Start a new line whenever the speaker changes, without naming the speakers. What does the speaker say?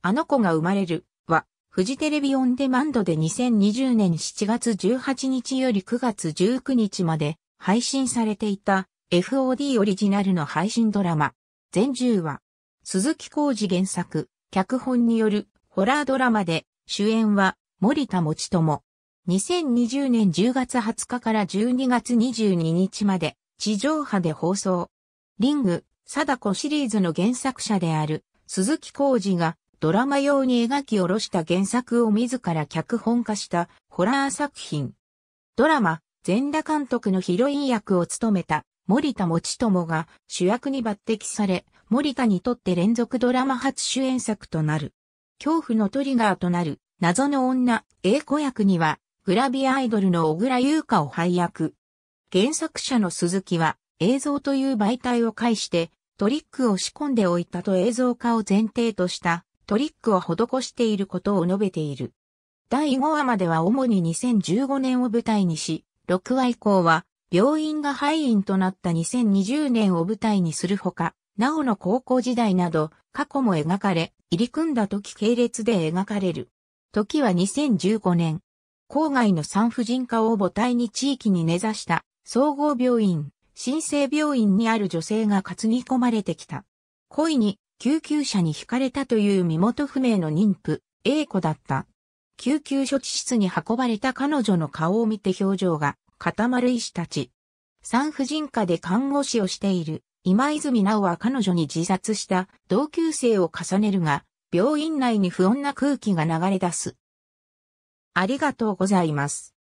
あの子が生まれるは、フジテレビオンデマンドで2020年7月18日より9月19日まで配信されていた FOD オリジナルの配信ドラマ。全10話。鈴木浩二原作、脚本によるホラードラマで主演は森田持友。2020年10月20日から12月22日まで地上波で放送。リング、貞子シリーズの原作者である鈴木浩二がドラマ用に描き下ろした原作を自ら脚本化したホラー作品。ドラマ、全田監督のヒロイン役を務めた森田持友が主役に抜擢され、森田にとって連続ドラマ初主演作となる。恐怖のトリガーとなる謎の女、英子役にはグラビアアイドルの小倉優香を配役。原作者の鈴木は映像という媒体を介してトリックを仕込んでおいたと映像化を前提としたトリックを施していることを述べている。第5話までは主に2015年を舞台にし、6話以降は病院が廃院となった2020年を舞台にするほか、なおの高校時代など過去も描かれ、入り組んだ時系列で描かれる。時は2015年。郊外の産婦人科を母体に地域に根ざした総合病院、新生病院にある女性が担ぎ込まれてきた。恋に救急車に惹かれたという身元不明の妊婦、A 子だった。救急処置室に運ばれた彼女の顔を見て表情が固まる医師たち。産婦人科で看護師をしている今泉奈緒は彼女に自殺した同級生を重ねるが、病院内に不穏な空気が流れ出す。ありがとうございます。